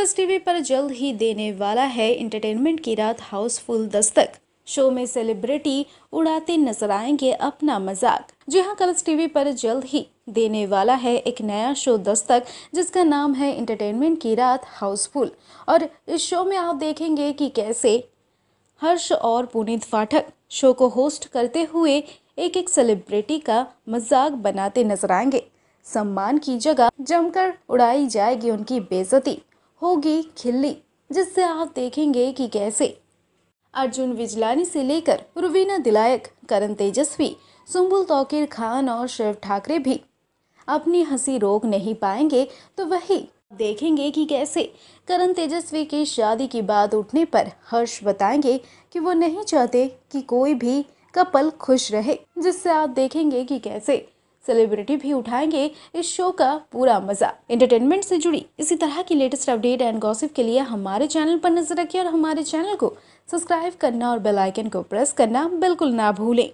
Colors TV पर जल्द ही देने वाला है एंटरटेनमेंट की रात हाउसफुल दस्तक शो में सेलिब्रिटी उड़ाते नजर आएंगे अपना मजाक जी हाँ कलर्स टीवी पर जल्द ही देने वाला है एक नया शो दस्तक जिसका नाम है एंटरटेनमेंट की रात हाउसफुल और इस शो में आप देखेंगे कि कैसे हर्ष और पुनीत पाठक शो को होस्ट करते हुए एक एक सेलिब्रिटी का मजाक बनाते नजर आएंगे सम्मान की जगह जमकर उड़ाई जाएगी उनकी बेजती होगी खिल्ली जिससे आप देखेंगे कि कैसे अर्जुन विजलानी से लेकर रुवीना दिलायक करण तेजस्वी सुम्बुल तौकीर खान और शिव ठाकरे भी अपनी हंसी रोक नहीं पाएंगे तो वही देखेंगे कि कैसे करण तेजस्वी की शादी की बात उठने पर हर्ष बताएंगे कि वो नहीं चाहते कि कोई भी कपल खुश रहे जिससे आप देखेंगे कि कैसे सेलिब्रिटी भी उठाएंगे इस शो का पूरा मजा एंटरटेनमेंट से जुड़ी इसी तरह की लेटेस्ट अपडेट एंड गॉसिप के लिए हमारे चैनल पर नजर रखें और हमारे चैनल को सब्सक्राइब करना और बेल आइकन को प्रेस करना बिल्कुल ना भूलें